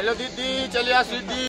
Hello दीदी चलिए सिद्धि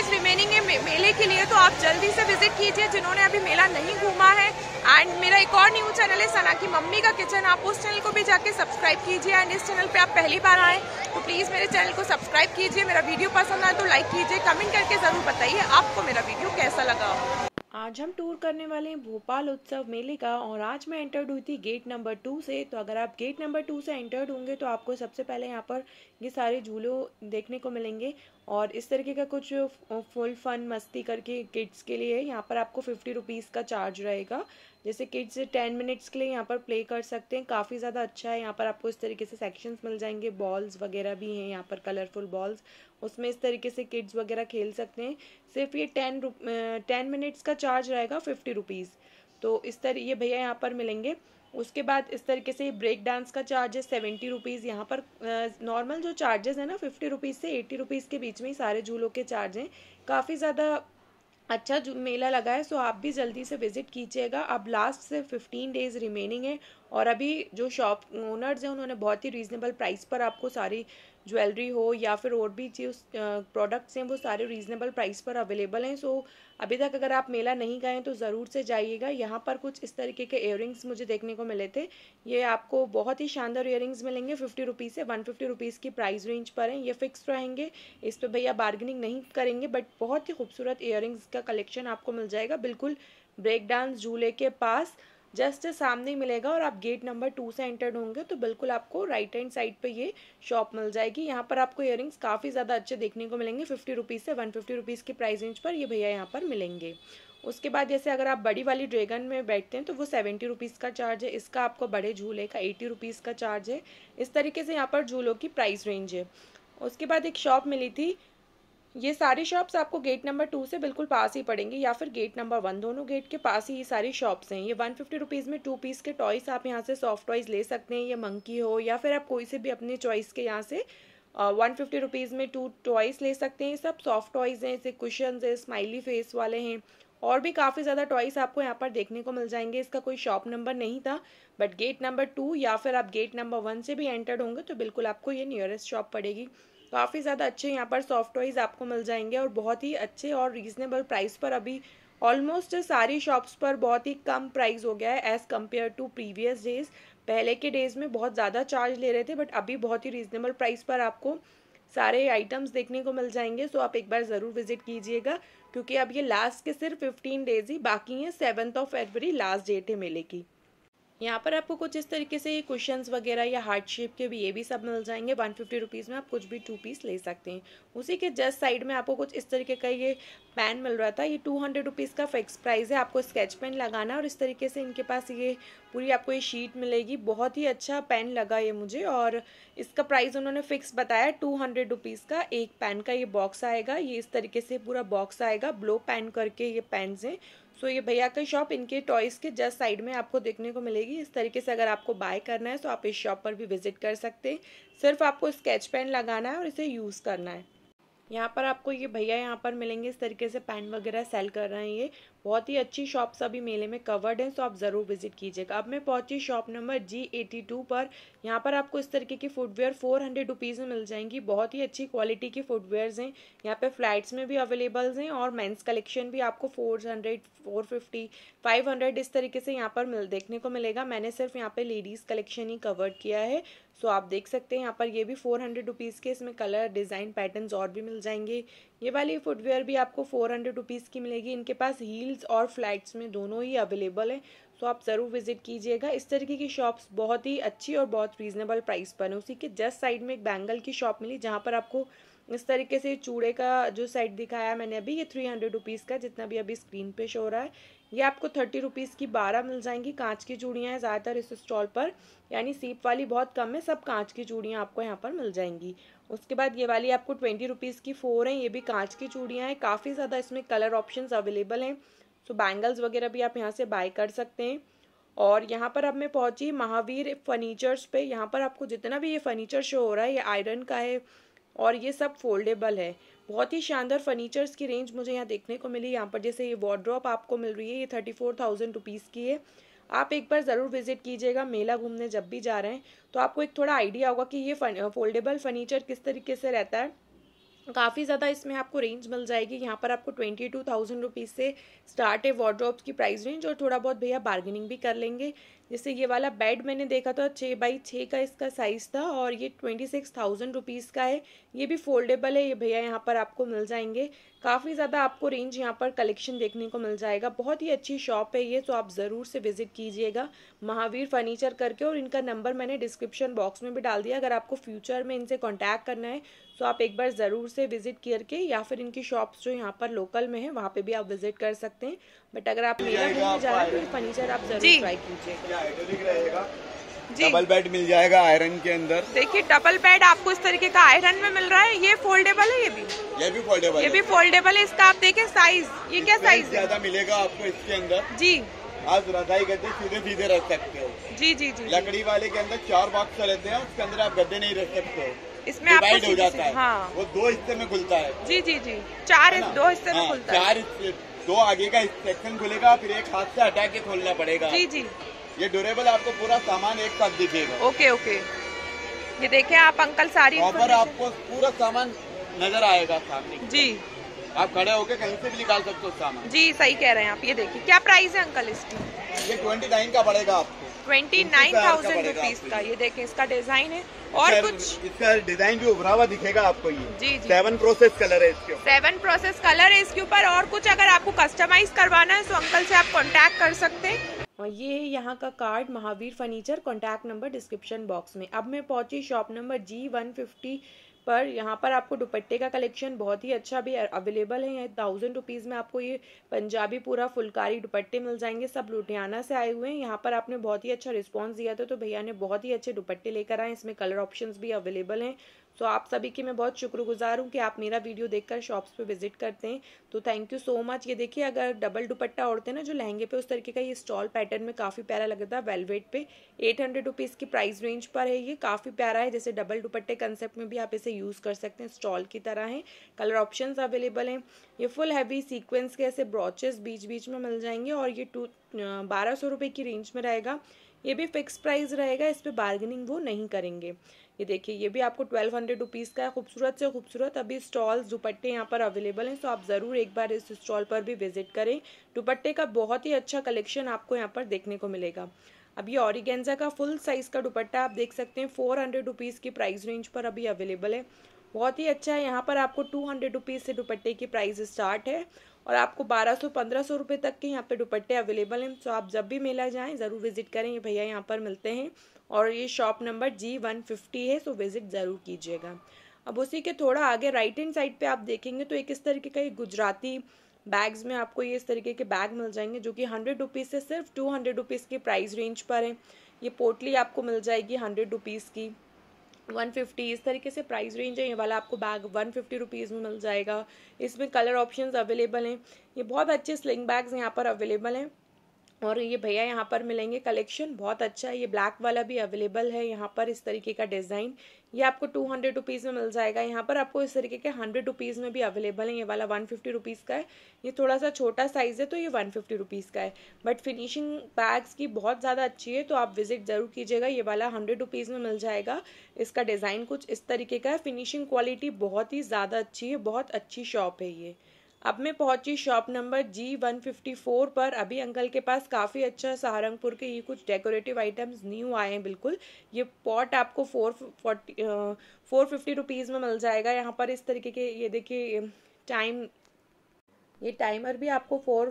days remaining है मेले के लिए तो आप जल्दी से विजिट कीजिए जिन्होंने अभी मेला नहीं घूमा है एंड मेरा एक और न्यूज चैनल है सना की मम्मी का किचन आप उस चैनल को भी जाके सब्सक्राइब कीजिए एंड इस चैनल पे आप पहली बार आए तो प्लीज़ मेरे चैनल को सब्सक्राइब कीजिए मेरा वीडियो पसंद आए तो लाइक कीजिए कमेंट करके ज़रूर बताइए आपको मेरा वीडियो कैसा लगा आज हम टूर करने वाले हैं भोपाल उत्सव मेले का और आज मैं एंटर्ड हुई थी गेट नंबर टू से तो अगर आप गेट नंबर टू से एंटर्ड होंगे तो आपको सबसे पहले यहाँ पर ये सारे झूले देखने को मिलेंगे और इस तरीके का कुछ फुल फन मस्ती करके किड्स के लिए यहाँ पर आपको फिफ्टी रुपीज़ का चार्ज रहेगा जैसे किड्स टेन मिनट्स के लिए यहाँ पर प्ले कर सकते हैं काफ़ी ज़्यादा अच्छा है यहाँ पर आपको इस तरीके से सेक्शंस मिल जाएंगे बॉल्स वगैरह भी हैं यहाँ पर कलरफुल बॉल्स उसमें इस तरीके से किड्स वगैरह खेल सकते हैं सिर्फ ये टेन टेन मिनट्स का चार्ज रहेगा फिफ्टी रुपीज़ तो इस तरह ये भैया यहाँ पर मिलेंगे उसके बाद इस तरीके से ब्रेक डांस का चार्जेस सेवेंटी रुपीज़ यहाँ पर नॉर्मल जो चार्जेस हैं ना फिफ्टी रुपीज़ से एट्टी रुपीज़ के बीच में ही सारे झूलों के चार्ज हैं काफ़ी ज़्यादा अच्छा जो मेला लगा है सो आप भी जल्दी से विज़िट कीजिएगा अब लास्ट से फिफ्टीन डेज़ रिमेनिंग है और अभी जो शॉप ओनर्स हैं उन्होंने बहुत ही रीज़नेबल प्राइस पर आपको सारी ज्वेलरी हो या फिर और भी जो प्रोडक्ट्स हैं वो सारे रीज़नेबल प्राइस पर अवेलेबल हैं सो अभी तक अगर आप मेला नहीं गए हैं तो ज़रूर से जाइएगा यहाँ पर कुछ इस तरीके के इयर मुझे देखने को मिले थे ये आपको बहुत ही शानदार इयर मिलेंगे फिफ्टी रुपीज़ से वन फिफ्टी रुपीज़ की प्राइस रेंज पर हैं ये फिक्स रहेंगे इस पर भैया बार्गेनिंग नहीं करेंगे बट बहुत ही खूबसूरत इयर का कलेक्शन आपको मिल जाएगा बिल्कुल ब्रेक डांस झूले के पास जस्ट सामने मिलेगा और आप गेट नंबर टू से एंटर्ड होंगे तो बिल्कुल आपको राइट हैंड साइड पे ये शॉप मिल जाएगी यहाँ पर आपको इयर काफ़ी ज़्यादा अच्छे देखने को मिलेंगे फिफ्टी रुपीज़ से वन फिफ्टी रुपीज़ के प्राइस रेंज पर ये भैया यहाँ पर मिलेंगे उसके बाद जैसे अगर आप बड़ी वाली ड्रैगन में बैठते हैं तो वो सेवेंटी रुपीज़ का चार्ज है इसका आपको बड़े झूले का एटी रुपीज़ का चार्ज है इस तरीके से यहाँ पर झूलों की प्राइस रेंज है उसके बाद एक शॉप मिली थी ये सारी शॉप्स आपको गेट नंबर टू से बिल्कुल पास ही पड़ेंगे या फिर गेट नंबर वन दोनों गेट के पास ही ये सारी शॉप्स हैं ये वन फिफ्टी रुपीज़ में टू पीस के टॉयस आप यहाँ से सॉफ्ट टॉयज ले सकते हैं ये मंकी हो या फिर आप कोई से भी अपने चॉइस के यहाँ से वन फिफ्टी रुपीज़ में टू टॉयस ले सकते हैं सब सॉफ्ट टॉयज़ हैं जैसे कुशन है स्माइली फेस वाले हैं और भी काफ़ी ज़्यादा टॉयस आपको यहाँ पर देखने को मिल जाएंगे इसका कोई शॉप नंबर नहीं था बट गेट नंबर टू या फिर आप गेट नंबर वन से भी एंटर्ड होंगे तो बिल्कुल आपको ये नियरेस्ट शॉप पड़ेगी काफ़ी ज़्यादा अच्छे यहाँ पर सॉफ्ट टॉयज़ आपको मिल जाएंगे और बहुत ही अच्छे और रीज़नेबल प्राइस पर अभी ऑलमोस्ट सारी शॉप्स पर बहुत ही कम प्राइस हो गया है as compare to previous days पहले के डेज़ में बहुत ज़्यादा चार्ज ले रहे थे बट अभी बहुत ही रीज़नेबल प्राइस पर आपको सारे आइटम्स देखने को मिल जाएंगे सो तो आप एक बार ज़रूर विजिट कीजिएगा क्योंकि अब ये लास्ट के सिर्फ फिफ्टीन डेज़ ही बाकी हैं सेवन्थ ऑफ फरवरी लास्ट डेट है मेले की यहाँ पर आपको कुछ इस तरीके से ये क्वेश्चंस वगैरह या हार्ट शेप के भी ये भी सब मिल जाएंगे वन फिफ्टी रुपीज़ में आप कुछ भी टू पीस ले सकते हैं उसी के जस्ट साइड में आपको कुछ इस तरीके का ये पेन मिल रहा था ये टू हंड्रेड रुपीज़ का फिक्स प्राइस है आपको स्केच पेन लगाना और इस तरीके से इनके पास ये पूरी आपको ये शीट मिलेगी बहुत ही अच्छा पेन लगा ये मुझे और इसका प्राइस उन्होंने फ़िक्स बताया टू हंड्रेड रुपीज़ का एक पेन का ये बॉक्स आएगा ये इस तरीके से पूरा बॉक्स आएगा ब्लो पेन करके ये पेन्स हैं सो ये भैया का शॉप इनके टॉयज़ के जस्ट साइड में आपको देखने को मिलेगी इस तरीके से अगर आपको बाय करना है तो आप इस शॉप पर भी विजिट कर सकते हैं सिर्फ आपको स्केच पेन लगाना है और इसे यूज़ करना है यहाँ पर आपको ये भैया यहाँ पर मिलेंगे इस तरीके से पेन वगैरह सेल कर रहे हैं ये बहुत ही अच्छी शॉप सभी मेले में कवर्ड हैं सो आप ज़रूर विजिट कीजिएगा अब मैं पहुंची shop number G eighty two पर यहाँ पर आपको इस तरीके की फुटवेयर फोर हंड्रेड रुपीज़ में मिल जाएंगी बहुत ही अच्छी क्वालिटी की फुटवेयर्स हैं यहाँ पे फ्लाइट्स में भी अवेलेबल्स हैं और मेंस कलेक्शन भी आपको four hundred four fifty five hundred इस तरीके से यहाँ पर मिल देखने को मिलेगा मैंने सिर्फ यहाँ पर लेडीज़ कलेक्शन ही कवर्ड किया है सो आप देख सकते हैं यहाँ पर ये भी फोर हंड्रेड रुपीज़ के इसमें कलर डिज़ाइन पैटर्न और भी मिल जाएंगे ये वाली फुटवेयर भी आपको फोर हंड्रेड रुपीज़ की मिलेगी इनके पास हील्स और फ्लैट्स में दोनों ही अवेलेबल है सो आप ज़रूर विजिट कीजिएगा इस तरीके की शॉप्स बहुत ही अच्छी और बहुत रीजनेबल प्राइस पर है उसी के जस्ट साइड में एक बैंगल की शॉप मिली जहाँ पर आपको इस तरीके से चूड़े का जो सेट दिखाया मैंने अभी ये थ्री हंड्रेड रुपीज़ का जितना भी अभी स्क्रीन पे शो हो रहा है ये आपको थर्टी रुपीज़ की बारह मिल जाएंगी कांच की चूड़ियाँ हैं ज़्यादातर इस स्टॉल पर यानी सीप वाली बहुत कम है सब कांच की चूड़ियाँ आपको यहाँ पर मिल जाएंगी उसके बाद ये वाली आपको ट्वेंटी रुपीज़ की फ़ोर हैं ये भी कांच की चूड़ियाँ हैं काफ़ी ज़्यादा इसमें कलर ऑप्शन अवेलेबल हैं सो बैंगल्स वगैरह भी आप यहाँ से बाय कर सकते हैं और यहाँ पर अब मैं पहुँची महावीर फर्नीचर्स पे यहाँ पर आपको जितना भी ये फर्नीचर शो हो रहा है ये आयरन का है और ये सब फोल्डेबल है बहुत ही शानदार फर्नीचर्स की रेंज मुझे यहाँ देखने को मिली यहाँ पर जैसे ये वॉड्रॉप आपको मिल रही है ये थर्टी फोर थाउजेंड रुपीज़ की है आप एक बार ज़रूर विजिट कीजिएगा मेला घूमने जब भी जा रहे हैं तो आपको एक थोड़ा आइडिया होगा कि ये फोल्डेबल फर्नीचर किस तरीके से रहता है काफ़ी ज़्यादा इसमें आपको रेंज मिल जाएगी यहाँ पर आपको ट्वेंटी टू थाउजेंड रुपीज़ से स्टार्ट है वॉड्रॉप्स की प्राइस रेंज और थोड़ा बहुत भैया बार्गेनिंग भी कर लेंगे जैसे ये वाला बेड मैंने देखा था छः बाई छः का इसका साइज़ था और ये ट्वेंटी सिक्स थाउजेंड रुपीज़ का है ये भी फोल्डेबल है ये भैया यहाँ पर आपको मिल जाएंगे काफ़ी ज़्यादा आपको रेंज यहाँ पर कलेक्शन देखने को मिल जाएगा बहुत ही अच्छी शॉप है ये तो आप ज़रूर से विज़िट कीजिएगा महावीर फर्नीचर करके और इनका नंबर मैंने डिस्क्रिप्शन बॉक्स में भी डाल दिया अगर आपको फ्यूचर में इनसे कॉन्टैक्ट करना है तो आप एक बार ज़रूर से विज़िट करके या फिर इनकी शॉप्स जो यहाँ पर लोकल में है वहाँ पर भी आप विज़िट कर सकते हैं बट अगर आप मेरा घूमने जा रहे हैं तो फर्नीचर आप ज़रूर ट्राई कीजिएगा डबल बेड मिल जाएगा आयरन के अंदर देखिए डबल बेड आपको इस तरीके का आयरन में मिल रहा है ये फोल्डेबल है ये भी ये भी फोल्डेबल ये भी फोल्डेबल है इसका आप देखें साइज ये क्या साइज ज्यादा मिलेगा आपको इसके अंदर जी आप रजाई गद्दे सीधे सीधे रख सकते हो जी जी जी लकड़ी वाले के अंदर चार बॉक्स तो रहते हैं उसके अंदर आप गद्दे नहीं रख सकते हो इसमें आपको हो जाता है हाँ। वो दो हिस्से में खुलता है जी जी जी चार दो हिस्से में हाँ, खुलता है चार दो आगे का सेक्शन खुलेगा फिर एक हाथ से हटा के खोलना पड़ेगा जी जी ये ड्यूरेबल आपको पूरा सामान एक साथ दिखेगा ओके ओके ये देखे आप अंकल सारी प्रॉपर आपको पूरा सामान नजर आएगा सामने जी आप खड़े होके कहीं से भी निकाल सकते हो सामान जी सही कह रहे हैं आप ये देखिए क्या प्राइस है अंकल इसकी ये ट्वेंटी नाइन का पड़ेगा आपको ट्वेंटी नाइन थाउजेंड रुपीज का ये देखें इसका डिजाइन है और कुछ इसका डिजाइन भी उभरा हुआ दिखेगा आपको ये G G seven process colour है इसके सेवन प्रोसेस कलर है इसके ऊपर और कुछ अगर आपको कस्टमाइज करवाना है तो अंकल से आप कॉन्टेक्ट कर सकते हैं हाँ, ये है यहाँ का card Mahavir furniture contact number description box में अब मैं पहुँची shop number G one fifty पर यहाँ पर आपको दुपट्टे का कलेक्शन बहुत ही अच्छा भी अवेलेबल है थाउजेंड रुपीज़ में आपको ये पंजाबी पूरा फुलकारी दुपट्टे मिल जाएंगे सब लुधियाना से आए हुए हैं यहाँ पर आपने बहुत ही अच्छा रिस्पॉन्स दिया था तो भैया ने बहुत ही अच्छे दुपट्टे लेकर आए इसमें कलर ऑप्शंस भी अवेलेबल हैं तो आप सभी की मैं बहुत शुक्रगुजार हूँ कि आप मेरा वीडियो देखकर शॉप्स पे विजिट करते हैं तो थैंक यू सो मच ये देखिए अगर डबल दुपट्टा ओढ़ते हैं ना जो लहंगे पे उस तरीके का ये स्टॉल पैटर्न में काफ़ी प्यारा लगता है वेलवेट पे एट हंड्रेड रुपीज़ की प्राइस रेंज पर है ये काफ़ी प्यारा है जैसे डबल दुपट्टे कंसेप्ट में भी आप इसे यूज़ कर सकते हैं स्टॉल की तरह है कलर ऑप्शन अवेलेबल हैं ये फुल हैवी सीक्वेंस के ऐसे ब्रॉचेस बीच बीच में मिल जाएंगे और ये टू बारह सौ रुपये की रेंज में रहेगा ये भी फिक्स प्राइस रहेगा इस पर बार्गेनिंग वो नहीं करेंगे ये देखिए ये भी आपको ट्वेल्व हंड्रेड रुपीज़ का है खूबसूरत से खूबसूरत अभी स्टॉल्स दुपट्टे यहाँ पर अवेलेबल हैं सो आप ज़रूर एक बार इस स्टॉल पर भी विजिट करें दुपट्टे का बहुत ही अच्छा कलेक्शन आपको यहाँ पर देखने को मिलेगा अब ये ऑरिगेंजा का फुल साइज़ का दुपट्टा आप देख सकते हैं फोर हंड्रेड रुपीज़ की प्राइस रेंज पर अभी अवेलेबल है बहुत ही अच्छा है यहाँ पर आपको टू हंड्रेड रुपीज़ से दुपट्टे की प्राइस स्टार्ट है और आपको 1200 1500 रुपये तक के यहाँ पे दुपट्टे अवेलेबल हैं सो आप जब भी मेला जाएँ ज़रूर विजिट करें ये भैया यहाँ पर मिलते हैं और ये shop number G one fifty है सो विज़िट ज़रूर कीजिएगा अब उसी के थोड़ा आगे राइट हैंड साइड पे आप देखेंगे तो एक इस तरीके का ये गुजराती बैग्स में आपको ये इस तरीके के बैग मिल जाएंगे जो कि हंड्रेड रुपीज़ से सिर्फ टू हंड्रेड रुपीज़ की प्राइस रेंज पर है ये पोटली आपको मिल जाएगी हंड्रेड रुपीज़ की 150 इस तरीके से प्राइस रेंज है ये वाला आपको बैग 150 फिफ्टी में मिल जाएगा इसमें कलर ऑप्शंस अवेलेबल हैं ये बहुत अच्छे स्लिंग बैग्स यहाँ पर अवेलेबल हैं और ये भैया यहाँ पर मिलेंगे कलेक्शन बहुत अच्छा है ये ब्लैक वाला भी अवेलेबल है यहाँ पर इस तरीके का डिज़ाइन ये आपको टू हंड्रेड रुपीज़ में मिल जाएगा यहाँ पर आपको इस तरीके के हंड्रेड रुपीज़ में भी अवेलेबल है ये वाला वन फिफ्टी रुपीज़ का है ये थोड़ा सा छोटा साइज़ है तो ये वन फिफ्टी रुपीज़ का है बट फिनिशिंग बैग्स की बहुत ज़्यादा अच्छी है तो आप विजिट ज़रूर कीजिएगा ये वाला हंड्रेड रुपीज़ में मिल जाएगा इसका डिज़ाइन कुछ इस तरीके का है फिनिशिंग क्वालिटी बहुत ही ज़्यादा अच्छी है बहुत अच्छी शॉप है ये अब मैं पहुंची shop number G one fifty four पर अभी अंकल के पास काफ़ी अच्छा सहारनपुर के ये कुछ डेकोरेटिव आइटम्स न्यू आए हैं बिल्कुल ये पॉट आपको four forty four fifty rupees में मिल जाएगा यहाँ पर इस तरीके के ये देखिए टाइम ये टाइमर भी आपको फोर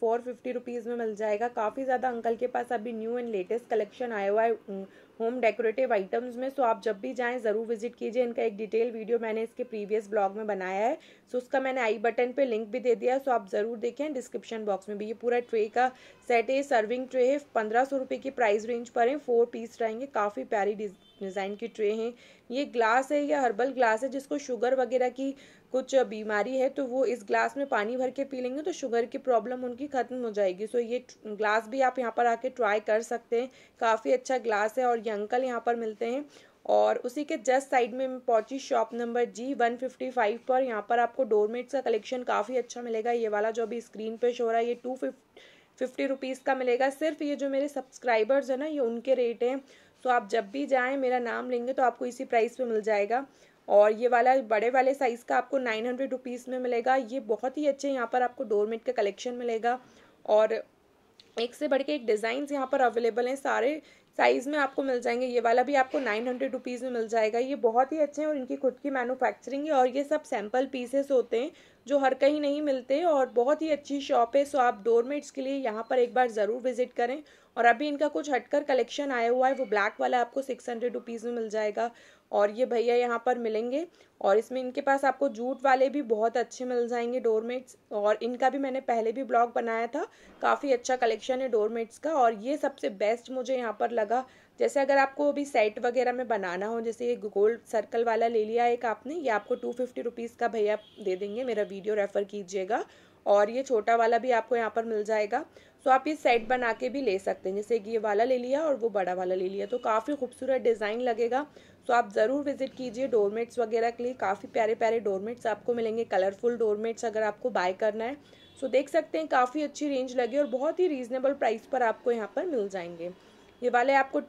फोर फिफ्टी रुपीज़ में मिल जाएगा काफ़ी ज़्यादा अंकल के पास अभी न्यू एंड लेटेस्ट कलेक्शन आया हुआ है होम डेकोरेटिव आइटम्स में सो आप जब भी जाएँ ज़रूर विजिट कीजिए इनका एक डिटेल वीडियो मैंने इसके प्रीवियस ब्लॉग में बनाया है सो उसका मैंने आई बटन पे लिंक भी दे दिया सो आप ज़रूर देखें डिस्क्रिप्शन बॉक्स में भी ये पूरा ट्रे का सेट है सर्विंग ट्रे है पंद्रह सौ रुपये की प्राइस रेंज पर है फोर पीस रहेंगे काफ़ी प्यारी डिज़ाइन की ट्रे हैं ये ग्लास है या हर्बल ग्लास है जिसको शुगर वगैरह की कुछ बीमारी है तो वो इस ग्लास में पानी भर के पी लेंगे तो शुगर की प्रॉब्लम उनकी ख़त्म हो जाएगी सो ये ग्लास भी आप यहाँ पर आके ट्राई कर सकते हैं काफ़ी अच्छा ग्लास है और ये अंकल यहाँ पर मिलते हैं और उसी के जस्ट साइड में पहुंची shop number G one fifty five पर यहाँ पर आपको डोरमेट्स का कलेक्शन काफ़ी अच्छा मिलेगा ये वाला जो अभी स्क्रीन पे शो रहा है ये टू फिफ्टी रुपीज़ का मिलेगा सिर्फ ये जो मेरे सब्सक्राइबर्स हैं ना ये उनके रेट हैं तो आप जब भी जाएं मेरा नाम लेंगे तो आपको इसी प्राइस पर मिल जाएगा और ये वाला बड़े वाले साइज़ का आपको नाइन हंड्रेड रुपीज़ में मिलेगा ये बहुत ही अच्छे यहाँ पर आपको डोरमेट का कलेक्शन मिलेगा और एक से बढ़ के एक डिज़ाइन यहाँ पर अवेलेबल हैं सारे साइज़ में आपको मिल जाएंगे ये वाला भी आपको नाइन हंड्रेड रुपीज़ में मिल जाएगा ये बहुत ही अच्छे हैं और इनकी खुद की मैनुफैक्चरिंग है और ये सब सैम्पल पीसेस होते हैं जो हर कहीं नहीं मिलते और बहुत ही अच्छी शॉप है सो आप डोरमेट्स के लिए यहाँ पर एक बार ज़रूर विजिट करें और अभी इनका कुछ हटकर कलेक्शन आया हुआ है वो ब्लैक वाला आपको सिक्स हंड्रेड रुपीज़ में मिल जाएगा और ये भैया यहाँ पर मिलेंगे और इसमें इनके पास आपको जूट वाले भी बहुत अच्छे मिल जाएंगे डोरमेट्स और इनका भी मैंने पहले भी ब्लॉग बनाया था काफ़ी अच्छा कलेक्शन है डोरमेट्स का और ये सबसे बेस्ट मुझे यहाँ पर लगा जैसे अगर आपको अभी सेट वगैरह में बनाना हो जैसे ये गोल्ड सर्कल वाला ले लिया एक आपने ये आपको टू फिफ्टी रुपीज़ का भैया दे देंगे मेरा वीडियो रेफ़र कीजिएगा और ये छोटा वाला भी आपको यहाँ पर मिल जाएगा सो आप ये सेट बना के भी ले सकते हैं जैसे कि ये वाला ले लिया और वो बड़ा वाला ले लिया तो काफ़ी खूबसूरत डिज़ाइन लगेगा सो आप ज़रूर विजिट कीजिए डोरमेट्स वगैरह के लिए काफ़ी प्यारे प्यारे डोरमेट्स आपको मिलेंगे कलरफुल डोरमेट्स अगर आपको बाय करना है सो देख सकते हैं काफ़ी अच्छी रेंज लगी और बहुत ही रीज़नेबल प्राइस पर आपको यहाँ पर मिल जाएंगे ये वाले आपको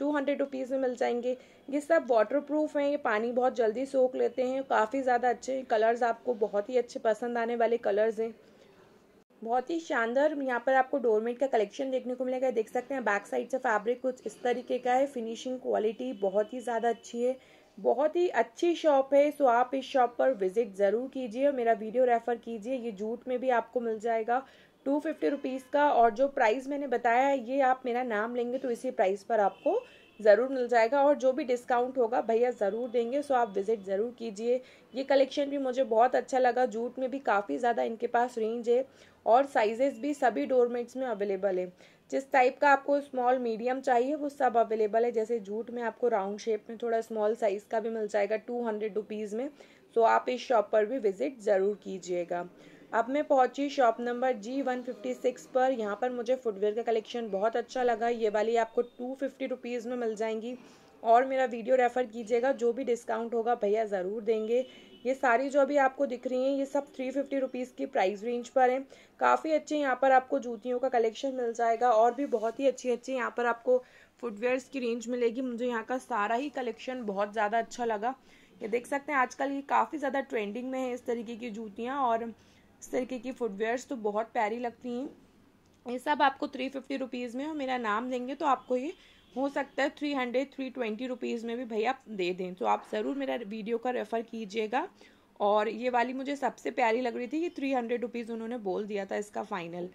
टू हंड्रेड रुपीज़ में मिल जाएंगे ये सब वाटर प्रूफ हैं ये पानी बहुत जल्दी सोख लेते हैं काफ़ी ज़्यादा अच्छे कलर्स आपको बहुत ही अच्छे पसंद आने वाले कलर्स हैं बहुत ही शानदार यहाँ पर आपको डोरमेट का कलेक्शन देखने को मिलेगा देख सकते हैं बैक साइड से फैब्रिक कुछ इस तरीके का है फिनिशिंग क्वालिटी बहुत ही ज़्यादा अच्छी है बहुत ही अच्छी शॉप है सो आप इस शॉप पर विजिट ज़रूर कीजिए मेरा वीडियो रेफ़र कीजिए ये जूट में भी आपको मिल जाएगा टू फिफ्टी रुपीज़ का और जो प्राइस मैंने बताया है ये आप मेरा नाम लेंगे तो इसी प्राइस पर आपको ज़रूर मिल जाएगा और जो भी डिस्काउंट होगा भैया ज़रूर देंगे सो आप विज़िट ज़रूर कीजिए ये कलेक्शन भी मुझे बहुत अच्छा लगा जूट में भी काफ़ी ज़्यादा इनके पास रेंज है और साइजेस भी सभी डोरमेट्स में अवेलेबल है जिस टाइप का आपको स्मॉल मीडियम चाहिए वो सब अवेलेबल है जैसे जूट में आपको राउंड शेप में थोड़ा स्मॉल साइज़ का भी मिल जाएगा टू हंड्रेड रुपीज़ में सो आप इस शॉप पर भी विज़िट ज़रूर कीजिएगा अब मैं पहुंची shop number G one fifty six पर यहाँ पर मुझे फुटवेयर का कलेक्शन बहुत अच्छा लगा ये वाली आपको टू फिफ्टी रुपीज़ में मिल जाएंगी और मेरा वीडियो रेफ़र कीजिएगा जो भी डिस्काउंट होगा भैया ज़रूर देंगे ये सारी जो अभी आपको दिख रही हैं ये सब थ्री फिफ्टी रुपीज़ की प्राइस रेंज पर हैं काफ़ी अच्छे यहाँ पर आपको जूतियों का कलेक्शन मिल जाएगा और भी बहुत ही अच्छी अच्छी यहाँ पर आपको फुटवेयर्स की रेंज मिलेगी मुझे यहाँ का सारा ही कलेक्शन बहुत ज़्यादा अच्छा लगा ये देख सकते हैं आजकल ये काफ़ी ज़्यादा ट्रेंडिंग में है इस तरीके की जूतियाँ और इस तरीके की फुटवेयर्स तो बहुत प्यारी लगती हैं ये सब आपको थ्री फिफ्टी रुपीज़ में और मेरा नाम देंगे तो आपको ये हो सकता है three hundred three twenty rupees में भी भैया दे दें तो आप ज़रूर मेरा वीडियो का रेफ़र कीजिएगा और ये वाली मुझे सबसे प्यारी लग रही थी ये थ्री हंड्रेड रुपीज़ उन्होंने बोल दिया था इसका फाइनल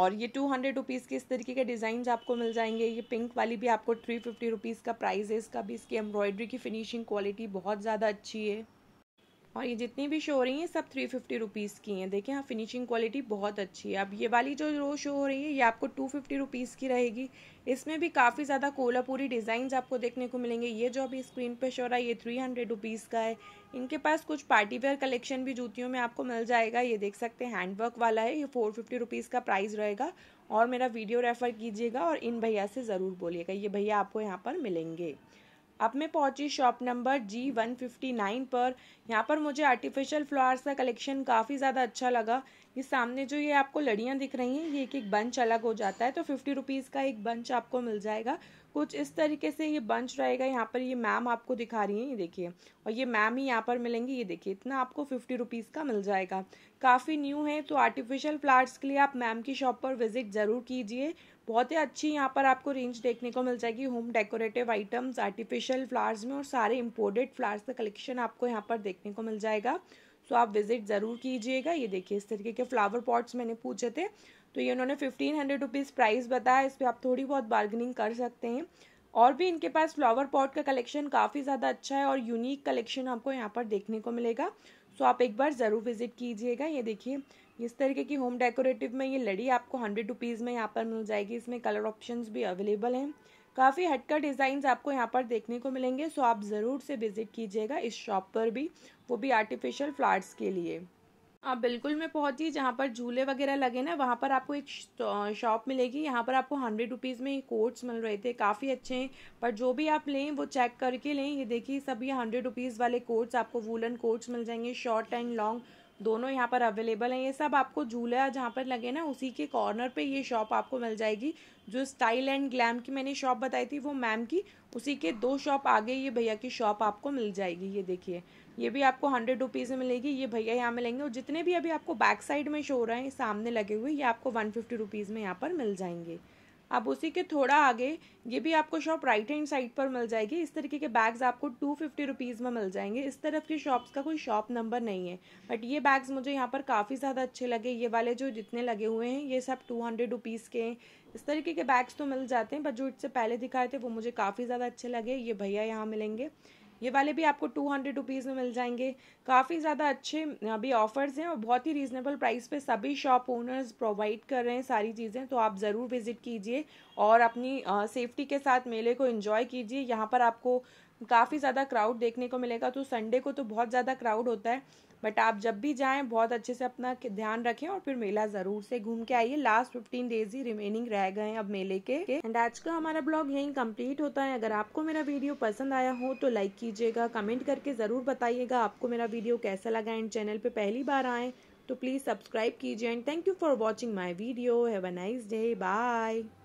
और ये टू हंड्रेड रुपीज़ के इस तरीके के डिज़ाइन आपको मिल जाएंगे ये पिंक वाली भी आपको थ्री फिफ्टी रुपीज़ का प्राइस है इसका भी इसकी एम्ब्रॉयडरी की फिनिशिंग क्वालिटी बहुत ज़्यादा अच्छी है और हाँ, ये जितनी भी शो हो रही हैं सब थ्री फिफ्टी रुपीज़ की हैं देखिए हाँ फिनिशिंग क्वालिटी बहुत अच्छी है अब ये वाली जो रो शो हो रही है ये आपको टू फिफ्टी रुपीज़ की रहेगी इसमें भी काफ़ी ज़्यादा कोलापुरी डिज़ाइन आपको देखने को मिलेंगे ये जो अभी स्क्रीन पे शो रहा है ये थ्री हंड्रेड रुपीज़ का है इनके पास कुछ पार्टी वेयर कलेक्शन भी जूतियों में आपको मिल जाएगा ये देख सकते हैं हैंडवर्क वाला है ये फोर फिफ्टी रुपीज़ का प्राइस रहेगा और मेरा वीडियो रेफ़र कीजिएगा और इन भैया से ज़रूर बोलिएगा ये भैया आपको यहाँ पर मिलेंगे अब मैं पहुंची shop number G one fifty nine पर यहाँ पर मुझे आर्टिफिशियल फ्लावर्स का कलेक्शन काफ़ी ज़्यादा अच्छा लगा ये सामने जो ये आपको लड़ियाँ दिख रही हैं ये एक एक बंच अलग हो जाता है तो फिफ्टी रुपीज़ का एक बंच आपको मिल जाएगा कुछ इस तरीके से ये बंच रहेगा यहाँ पर ये मैम आपको दिखा रही हैं ये देखिए और ये मैम ही यहाँ पर मिलेंगी ये देखिए इतना आपको फिफ्टी रुपीज़ का मिल जाएगा काफ़ी न्यू है तो आर्टिफिशियल फ्लावर्स के लिए आप मैम की शॉप पर विजिट ज़रूर कीजिए बहुत ही अच्छी यहाँ पर आपको रेंज देखने को मिल जाएगी home decorative items artificial flowers में और सारे इम्पोर्टेड फ्लावर्स का कलेक्शन आपको यहाँ पर देखने को मिल जाएगा सो तो आप विज़िट ज़रूर कीजिएगा ये देखिए इस तरीके के फ्लावर पॉट्स मैंने पूछे थे तो ये उन्होंने फिफ्टीन हंड्रेड रुपीज़ प्राइस बताया इस पर आप थोड़ी बहुत बार्गनिंग कर सकते हैं और भी इनके पास फ्लावर पॉट का कलेक्शन काफ़ी ज़्यादा अच्छा है और यूनिक कलेक्शन आपको यहाँ पर देखने को मिलेगा सो तो आप एक बार ज़रूर विज़िट कीजिएगा ये देखिए इस तरीके की होम डेकोरेटिव में ये लड़ी आपको हंड्रेड रुपीज़ में यहाँ पर मिल जाएगी इसमें कलर ऑप्शन भी अवेलेबल हैं काफ़ी हटकर डिज़ाइंस आपको यहाँ पर देखने को मिलेंगे सो आप ज़रूर से विज़िट कीजिएगा इस शॉप पर भी वो भी आर्टिफिशियल फ्लावर्स के लिए आप हाँ, बिल्कुल में पहुंची जहाँ पर झूले वगैरह लगे ना वहाँ पर आपको एक शॉप तो, मिलेगी यहाँ पर आपको हंड्रेड रुपीज़ में कोट्स मिल रहे थे काफ़ी अच्छे हैं पर जो भी आप लें वो चेक करके लें ये देखिए सभी हंड्रेड रुपीज़ वाले कोट्स आपको वूलन कोट्स मिल जाएंगे शॉर्ट एंड लॉन्ग दोनों यहाँ पर अवेलेबल हैं ये सब आपको झूला जहाँ पर लगे ना उसी के कॉर्नर पे ये शॉप आपको मिल जाएगी जो स्टाइल एंड ग्लैम की मैंने शॉप बताई थी वो मैम की उसी के दो शॉप आगे ये भैया की शॉप आपको मिल जाएगी ये देखिए ये भी आपको हंड्रेड रुपीज़ में मिलेगी ये भैया यहाँ मिलेंगे और जितने भी अभी आपको बैक साइड में शो हो रहे हैं सामने लगे हुए ये आपको वन फिफ्टी रुपीज़ में यहाँ पर मिल जाएंगे आप उसी के थोड़ा आगे ये भी आपको शॉप राइट हैंड साइड पर मिल जाएगी इस तरीके के बैग्स आपको टू फिफ्टी रुपीज़ में मिल जाएंगे इस तरफ की शॉप्स का कोई शॉप नंबर नहीं है बट ये बैग्स मुझे यहाँ पर काफ़ी ज़्यादा अच्छे लगे ये वाले जो जितने लगे हुए हैं ये सब टू हंड्रेड रुपीज़ के हैं इस तरीके के बैग्स तो मिल जाते हैं बट जो इससे पहले दिखाए थे वो मुझे काफ़ी ज़्यादा अच्छे लगे ये भैया यहाँ मिलेंगे ये वाले भी आपको टू हंड्रेड रुपीज़ में मिल जाएंगे काफ़ी ज़्यादा अच्छे अभी ऑफर्स हैं और बहुत ही रीज़नेबल प्राइस पे सभी शॉप ओनर्स प्रोवाइड कर रहे हैं सारी चीज़ें तो आप ज़रूर विज़िट कीजिए और अपनी सेफ्टी के साथ मेले को इन्जॉय कीजिए यहाँ पर आपको काफ़ी ज़्यादा क्राउड देखने को मिलेगा तो संडे को तो बहुत ज़्यादा क्राउड होता है बट आप जब भी जाएं बहुत अच्छे से अपना ध्यान रखें और फिर मेला ज़रूर से घूम के आइए लास्ट फिफ्टीन डेज ही रिमेनिंग रह गए हैं अब मेले के एंड आज का हमारा ब्लॉग यहीं कंप्लीट होता है अगर आपको मेरा वीडियो पसंद आया हो तो लाइक कीजिएगा कमेंट करके ज़रूर बताइएगा आपको मेरा वीडियो कैसा लगा एंड चैनल पर पहली बार आए तो प्लीज़ सब्सक्राइब कीजिए and thank you for watching my video have a nice day bye